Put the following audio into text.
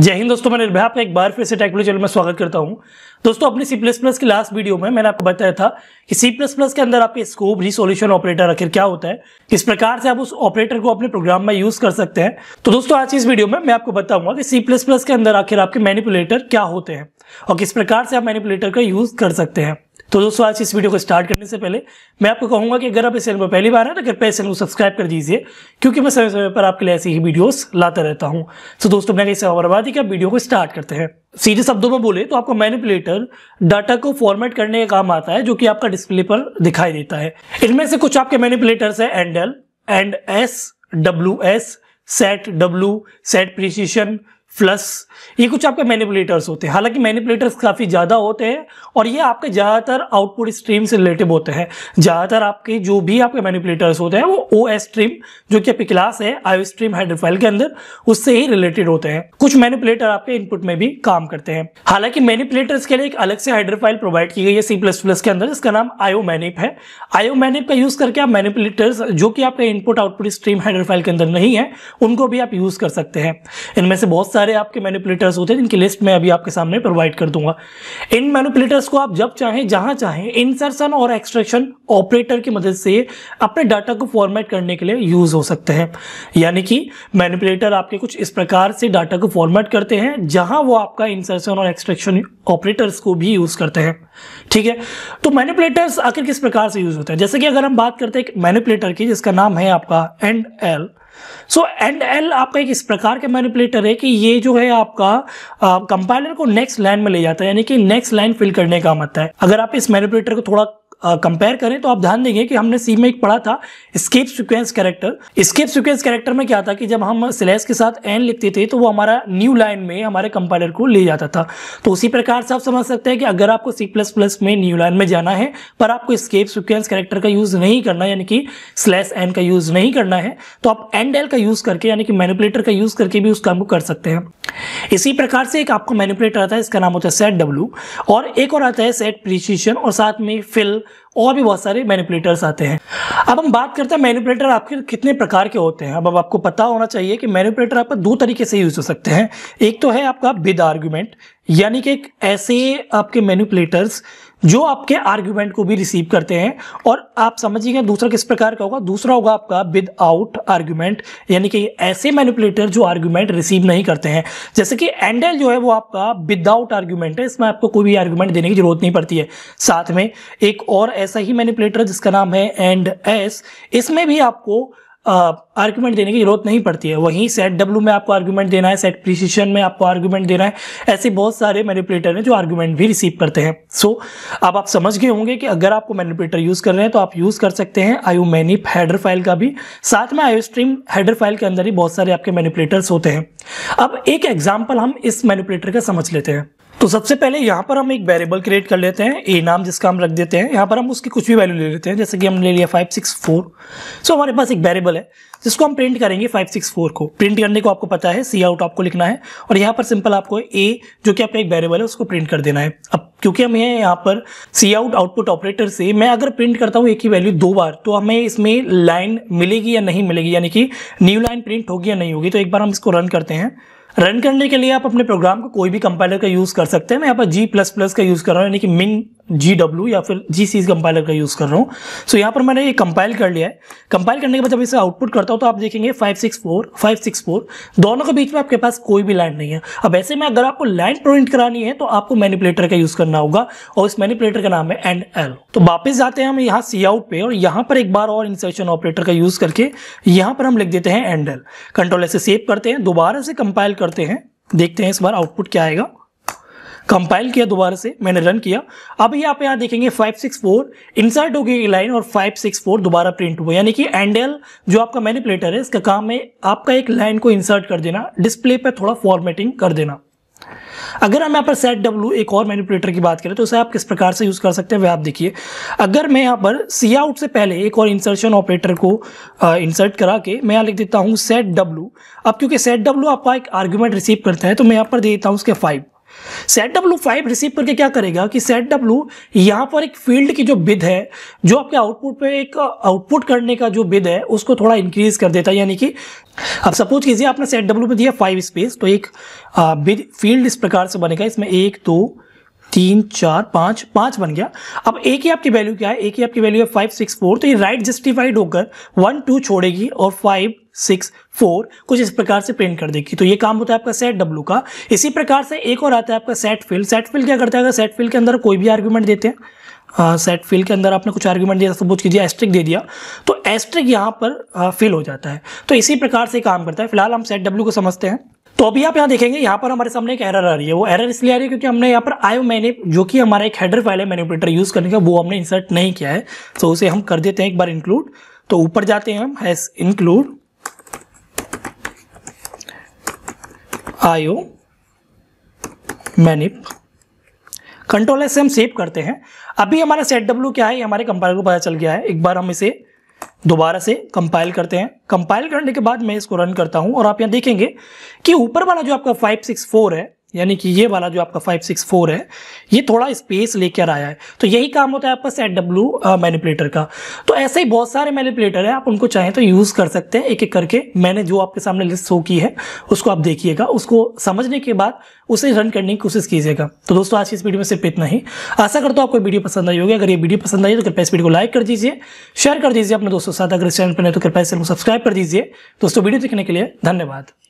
जय हिंद दोस्तों मैं निर्भया आपका एक बार फिर से टेक्नोलॉजी चैनल में स्वागत करता हूं दोस्तों अपनी सी प्लस प्लस की लास्ट वीडियो में मैंने आपको बताया था कि सी प्लस प्लस के अंदर आपके स्कोप रिसोल्यूशन ऑपरेटर आखिर क्या होता है किस प्रकार से आप उस ऑपरेटर को अपने प्रोग्राम में यूज कर सकते हैं तो दोस्तों आज इस वीडियो में मैं आपको बताऊंगा कि सी प्लस प्लस के अंदर आखिर आपके मैनिपुलेटर क्या होते हैं और किस प्रकार से आप मैनिपुलेटर का यूज कर सकते हैं तो दोस्तों आज इस वीडियो को स्टार्ट करने से पहले मैं आपको कहूंगा कि अगर आप इस चैनल पर पहली बार है तो कृपया इस चैनल को सब्सक्राइब कर दीजिए क्योंकि मैं समय समय पर आपके लिए ऐसी ही वीडियोस लाता रहता हूं तो दोस्तों मैंने इसे और बात ही वीडियो को स्टार्ट करते हैं सीधे शब्दों में बोले तो आपका मैनिपुलेटर डाटा को फॉर्मेट करने का काम आता है जो कि आपका डिस्प्ले पर दिखाई देता है इनमें से कुछ आपके मैनिपुलेटर्स है endl and S W S set W set precision plus ये कुछ आपके मैनिपुलेटर्स होते हैं हालांकि मैनिपुलेटर्स काफ़ी ज़्यादा होते हैं और ये आपके ज़्यादातर आउटपुट स्ट्रीम से रिलेटिव होते हैं ज़्यादातर आपके जो भी आपके मैनिपुलेटर्स होते हैं वो ओ एस स्ट्रीम जो कि आपकी क्लास है आई स्ट्रीम हाइड्रोफाइल के अंदर उससे ही रिलेटेड होते हैं कुछ मैनिपुलेटर आपके इनपुट में भी काम करते हैं हालांकि मैनिपुलेटर्स के लिए एक अलग से हाइड्रोफाइल प्रोवाइड की गई है सी प्लस प्लस के अंदर जिसका नाम आयो मैनिप है आयो मैनिप का यूज़ करके आप मैनिपुलेटर्स जो कि आपके इनपुट आउटपुट स्ट्रीम हाइड्रोफाइल के अंदर नहीं है उनको भी आप यूज़ कर सकते हैं इनमें से बहुत सारे सारे आपके मैनिपुलेटर्स होते हैं जिनकी लिस्ट मैं अभी आपके सामने प्रोवाइड कर दूंगा इन मैनिपुलेटर्स को आप जब चाहें जहां चाहें इंसर्शन और एक्सट्रैक्शन ऑपरेटर की मदद से अपने डाटा को फॉर्मेट करने के लिए यूज हो सकते हैं यानी कि मैनिपुलेटर आपके कुछ इस प्रकार से डाटा को फॉर्मेट करते हैं जहां वो आपका इंसर्शन और एक्सट्रैक्शन ऑपरेटर्स को भी यूज करते हैं ठीक है तो मैनिपुलेटर्स आखिर किस प्रकार से यूज होते हैं जैसे कि अगर हम बात करते हैं एक मैनिपुलेटर की जिसका नाम है आपका end L so end L आपका एक इस प्रकार के मैनिपुलेटर है कि ये जो है आपका कंपाइलर को नेक्स्ट लाइन में ले जाता है यानी कि नेक्स्ट लाइन फिल करने का मत है अगर आप इस मैनिपुलेटर को थोड़ा कंपेयर करें तो आप ध्यान देंगे कि हमने सी में एक पढ़ा था escape sequence character escape sequence character में क्या था कि जब हम स्लैश के साथ एन लिखते थे तो वो हमारा न्यू लाइन में हमारे कंपाइलर को ले जाता था तो उसी प्रकार से आप समझ सकते हैं कि अगर आपको सी प्लस प्लस में न्यू लाइन में जाना है पर आपको स्केप सिक्वेंस कैरेक्टर का यूज़ नहीं करना यानी कि स्लैश एन का यूज़ नहीं करना है तो आप एन डेल का यूज़ करके यानी कि मैनिपुलेटर का यूज़ करके भी उस काम को कर सकते हैं इसी प्रकार से एक आपको मैनिपुलेटर आता है इसका नाम होता है सेट डब्ल्यू और एक और आता है सेट प्रिसीशन और साथ में फिल और भी बहुत सारे मैनिपुलेटर्स आते हैं अब हम बात करते हैं मैनिपुलेटर आपके कितने प्रकार के होते हैं अब अब आपको पता होना चाहिए कि मैनिपुलेटर आपका दो तरीके से यूज़ हो सकते हैं एक तो है आपका विद आर्ग्यूमेंट यानी कि एक ऐसे आपके मैनिपुलेटर्स जो आपके आर्ग्यूमेंट को भी रिसीव करते हैं और आप समझिए दूसरा किस प्रकार का होगा दूसरा होगा आपका आउट आर्ग्यूमेंट यानी कि ऐसे मैनिपुलेटर जो आर्ग्यूमेंट रिसीव नहीं करते हैं जैसे कि एंडल जो है वो आपका विदाउट आर्ग्यूमेंट है इसमें आपको कोई भी आर्ग्यूमेंट देने की जरूरत नहीं पड़ती है साथ में एक और ऐसा ही मैनिपुलेटर जिसका नाम है एंड एस इसमें भी आपको आर्ग्यूमेंट देने की जरूरत नहीं पड़ती है वहीं सेट डब्ल्यू में आपको आर्ग्यूमेंट देना है सेट प्रिसीशन में आपको आर्ग्यूमेंट देना है ऐसे बहुत सारे मैनिपुलेटर हैं जो आर्ग्यूमेंट भी रिसीव करते हैं सो so, अब आप समझ गए होंगे कि अगर आपको मैनिपुलेटर यूज़ कर रहे हैं तो आप यूज़ कर सकते हैं आयु मैनिप हैडर फाइल का भी साथ में आयो स्ट्रीम हैडर फाइल के अंदर ही बहुत सारे आपके मैनिपुलेटर्स होते हैं अब एक एग्जाम्पल हम इस मैनिपुलेटर का समझ लेते हैं तो सबसे पहले यहाँ पर हम एक वेरिएबल क्रिएट कर लेते हैं ए नाम जिसका हम रख देते हैं यहाँ पर हम उसकी कुछ भी वैल्यू ले लेते हैं जैसे कि हमने ले लिया फाइव सिक्स फोर सो हमारे पास एक वेरिएबल है जिसको हम प्रिंट करेंगे फाइव सिक्स फोर को प्रिंट करने को आपको पता है सी आउट आपको लिखना है और यहाँ पर सिंपल आपको ए जो कि आपका एक वेरिएबल है उसको प्रिंट कर देना है अब क्योंकि हमें यहाँ पर सी आउट आउटपुट ऑपरेटर से मैं अगर प्रिंट करता हूँ एक ही वैल्यू दो बार तो हमें इसमें लाइन मिलेगी या नहीं मिलेगी यानी कि न्यू लाइन प्रिंट होगी या नहीं होगी तो एक बार हम इसको रन करते हैं रन करने के लिए आप अपने प्रोग्राम को कोई भी कंपाइलर का यूज़ कर सकते हैं मैं यहाँ पर जी प्लस प्लस का यूज़ कर रहा हूँ यानी कि मिन जी डब्ल्यू या फिर जी सी कंपाइलर का यूज़ कर रहा हूँ सो so, यहाँ पर मैंने ये कंपाइल कर लिया है कंपाइल करने के बाद जब इसे आउटपुट करता हूँ तो आप देखेंगे five six four five six four दोनों के बीच में आपके पास कोई भी लाइन नहीं है अब ऐसे में अगर आपको लाइन प्रिंट करानी है तो आपको मैनिपुलेटर का यूज़ करना होगा और इस मैनिपुलेटर का नाम है एंड एल तो वापस जाते हैं हम यहाँ सी आउट पे और यहाँ पर एक बार और इंसर्शन ऑपरेटर का यूज़ करके यहाँ पर हम लिख देते हैं एंड एल कंट्रोल ऐसे सेव करते हैं दोबारा से कंपाइल करते हैं देखते हैं इस बार आउटपुट क्या आएगा कंपाइल किया दोबारा से मैंने रन किया अभी आप यहाँ देखेंगे 564 इंसर्ट हो गई लाइन और 564 दोबारा प्रिंट हुआ यानी कि एंडल जो आपका मैनिपुलेटर है इसका काम है आपका एक लाइन को इंसर्ट कर देना डिस्प्ले पर थोड़ा फॉर्मेटिंग कर देना अगर हम यहाँ पर सेट डब्ल्यू एक और मैनिपुलेटर की बात करें तो उसे आप किस प्रकार से यूज़ कर सकते हैं वह आप देखिए अगर मैं यहाँ पर सी आउट से पहले एक और इंसर्शन ऑपरेटर को आ, इंसर्ट करा के मैं यहाँ लिख देता हूँ सेट डब्ल्यू अब क्योंकि सेट डब्ल्यू आपका एक आर्ग्यूमेंट रिसीव करता है तो मैं यहाँ पर दे देता हूँ उसके five set W five receive करके क्या करेगा कि सेट डब्लू यहाँ पर एक फील्ड की जो बिद है जो आपके आउटपुट पे एक आउटपुट uh, करने का जो बिद है उसको थोड़ा इंक्रीज कर देता है यानी कि अब सपोज कीजिए आपने सेट डब्लू पे दिया फाइव स्पेस तो एक बिद uh, फील्ड इस प्रकार से बनेगा इसमें एक दो तो, तीन चार पाँच पाँच बन गया अब एक ही आपकी वैल्यू क्या है एक ही आपकी वैल्यू है फाइव सिक्स फोर तो ये राइट जस्टिफाइड होकर वन टू छोड़ेगी और फाइव सिक्स फोर कुछ इस प्रकार से प्रिंट कर देगी तो ये काम होता है आपका सेट डब्ल्यू का इसी प्रकार से एक और आता है आपका सेट फिल सेट फिल क्या करता है अगर सेट फिल के अंदर कोई भी आर्ग्यूमेंट देते हैं सेट uh, फिल के अंदर आपने कुछ आर्ग्यूमेंट दिया कुछ कीजिए एस्ट्रिक दे दिया तो एस्ट्रिक यहाँ पर फिल uh, हो जाता है तो इसी प्रकार से काम करता है फिलहाल हम सेट डब्ल्यू को समझते हैं तो अभी आप यहाँ देखेंगे यहाँ पर हमारे सामने एक एरर आ रही है वो एरर इसलिए आ रही है क्योंकि हमने यहाँ पर आयो मैंने जो कि हमारा एक हेडर फाइल है मैनिपुलेटर यूज़ करने का वो हमने इंसर्ट नहीं किया है तो उसे हम कर देते हैं एक बार इंक्लूड तो ऊपर जाते हैं हम हैस इंक्लूड आयो मैनिप कंट्रोल एस से हम सेव करते हैं अभी हमारा सेट डब्ल्यू क्या है हमारे कंपाइलर को पता चल गया है एक बार हम इसे दोबारा से कंपाइल करते हैं कंपाइल करने के बाद मैं इसको रन करता हूं और आप यहां देखेंगे कि ऊपर वाला जो आपका 564 है यानी कि ये वाला जो आपका 564 है ये थोड़ा स्पेस लेकर आया है तो यही काम होता है आपका सेट डब्ल्यू मैनिपुलेटर का तो ऐसे ही बहुत सारे मैनिपुलेटर हैं आप उनको चाहें तो यूज़ कर सकते हैं एक एक करके मैंने जो आपके सामने लिस्ट शो की है उसको आप देखिएगा उसको समझने के बाद उसे रन करने की कोशिश कीजिएगा तो दोस्तों आज की इस वीडियो में सिर्फ इतना ही आशा करता हूँ आपको वीडियो पसंद आई होगी अगर ये वीडियो पसंद आई तो कृपया इस वीडियो को लाइक कर दीजिए शेयर कर दीजिए अपने दोस्तों के साथ अगर इस चैनल पर नहीं तो कृपया इस चैनल को सब्सक्राइब कर दीजिए दोस्तों वीडियो देखने के लिए धन्यवाद